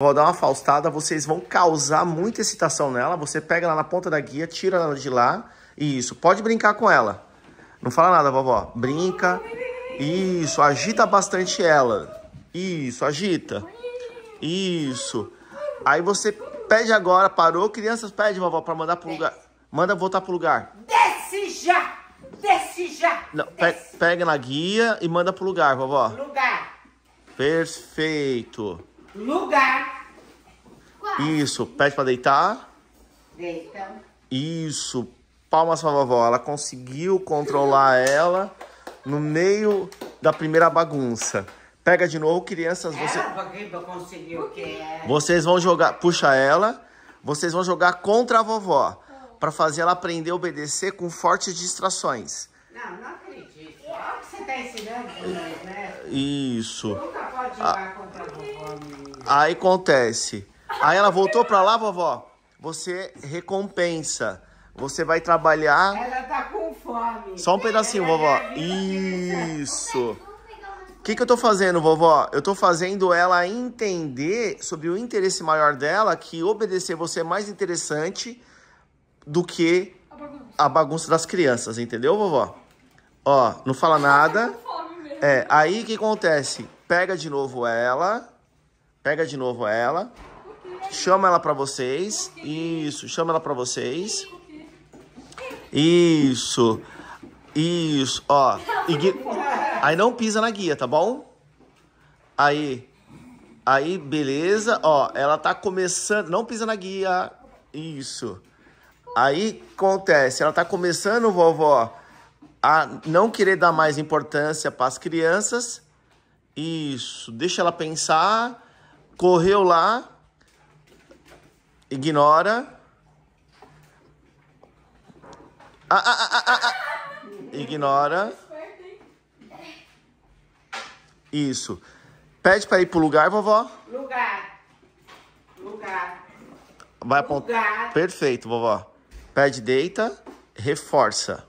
Vou dar uma faustada, vocês vão causar muita excitação nela. Você pega ela na ponta da guia, tira ela de lá e isso. Pode brincar com ela. Não fala nada, vovó. Brinca. Isso, agita bastante ela. Isso, agita. Isso. Aí você pede agora, parou. Crianças, pede, vovó, para mandar pro lugar. Manda voltar pro lugar. Desce já! Desce já! Não, Desce. Pe pega na guia e manda pro lugar, vovó. Lugar. Perfeito. Lugar. Isso, pede pra deitar. Deita. Isso, palmas pra vovó. Ela conseguiu controlar ela no meio da primeira bagunça. Pega de novo, crianças. É, você... É. Vocês vão jogar. Puxa ela. Vocês vão jogar contra a vovó. Pra fazer ela aprender a obedecer com fortes distrações. Não, não acredito. Olha o que você tá ensinando pra nós, né? Isso. Ah. Aí acontece. Aí ela voltou pra lá, vovó. Você recompensa. Você vai trabalhar. Ela tá com fome. Só um pedacinho, ela vovó. Isso. O que, que eu tô fazendo, vovó? Eu tô fazendo ela entender sobre o interesse maior dela que obedecer você é mais interessante do que a bagunça, a bagunça das crianças, entendeu, vovó? Ó, não fala tá nada. É, aí o que acontece? pega de novo ela, pega de novo ela, chama ela para vocês, isso, chama ela para vocês, isso, isso, ó, gui... aí não pisa na guia, tá bom? Aí, aí, beleza, ó, ela tá começando, não pisa na guia, isso, aí acontece, ela tá começando, vovó, a não querer dar mais importância para as crianças, isso, deixa ela pensar. Correu lá. Ignora. Ah, ah, ah, Ignora. Isso. Pede para ir pro lugar, vovó. Lugar. Lugar. Vai apontar. Perfeito, vovó. Pede, deita, reforça.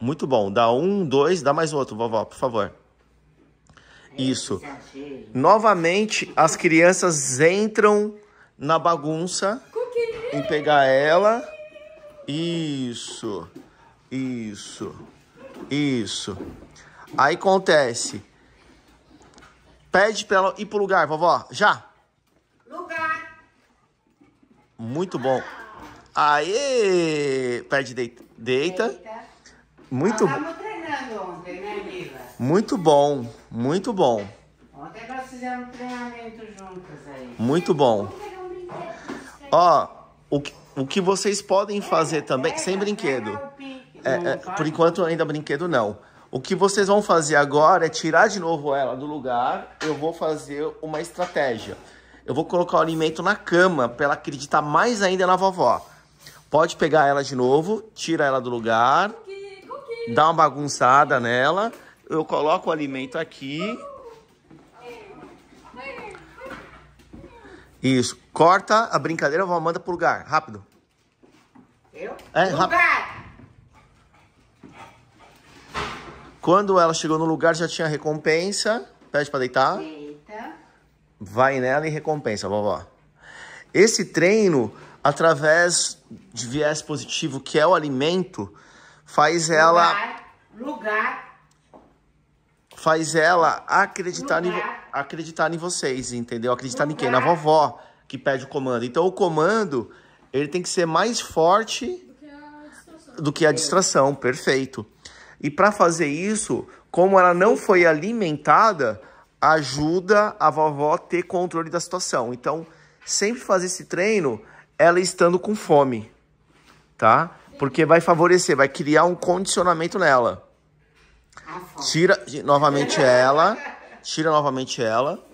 Muito bom. Dá um, dois, dá mais outro, vovó, por favor. Isso. Novamente, as crianças entram na bagunça em pegar ela. Isso. Isso. Isso. Aí acontece. Pede pra ela ir pro lugar, vovó. Já. Lugar. Muito bom. Aê! Pede deita. deita. Muito bom ontem, né, Mila? Muito bom, muito bom. Ontem nós fizemos treinamento juntas aí. Muito bom. Ó, o que, o que vocês podem fazer é, também, é, sem é, brinquedo. É, é, por enquanto ainda brinquedo não. O que vocês vão fazer agora é tirar de novo ela do lugar. Eu vou fazer uma estratégia. Eu vou colocar o alimento na cama para ela acreditar mais ainda na vovó. Pode pegar ela de novo, tira ela do lugar dá uma bagunçada nela. Eu coloco o alimento aqui. Isso. Corta a brincadeira, vou manda pro lugar. Rápido. Eu? É, rápido. Quando ela chegou no lugar, já tinha recompensa. Pede pra deitar. Deita. Vai nela e recompensa, vovó. Esse treino, através de viés positivo, que é o alimento, faz lugar, ela lugar faz ela acreditar lugar, em acreditar em vocês, entendeu? Acreditar lugar, em quem? Na vovó que pede o comando. Então o comando ele tem que ser mais forte do que a distração, do que a distração perfeito. E para fazer isso, como ela não foi alimentada, ajuda a vovó a ter controle da situação. Então, sempre fazer esse treino ela estando com fome, tá? Porque vai favorecer, vai criar um condicionamento nela. Ah, Tira novamente ela. Tira novamente ela.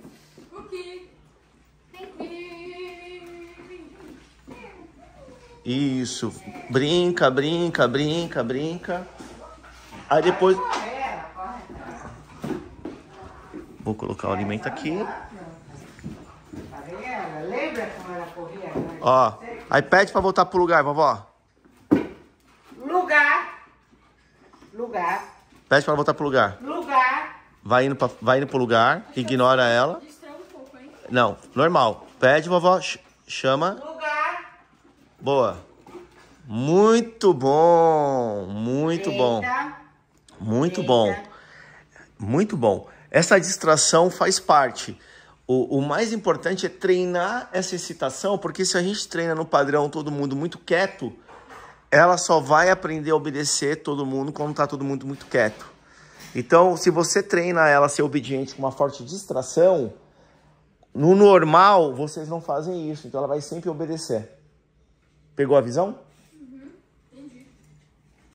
Isso. Brinca, brinca, brinca, brinca. Aí depois. Vou colocar o alimento aqui. Tá Ó. Aí pede pra voltar pro lugar, vovó. lugar. Pede pra ela voltar pro lugar. Lugar. Vai indo, pra, vai indo pro lugar, ignora ela. um pouco, hein? Não, normal. Pede, vovó, ch- chama. Lugar. Boa. Muito bom, muito bom. Eita. Muito bom. Muito bom. Essa distração faz parte. O, o, mais importante é treinar essa excitação, porque se a gente treina no padrão todo mundo muito quieto, ela só vai aprender a obedecer todo mundo quando está todo mundo muito quieto. Então, se você treina ela a ser obediente com uma forte distração, no normal vocês não fazem isso, então ela vai sempre obedecer. Pegou a visão?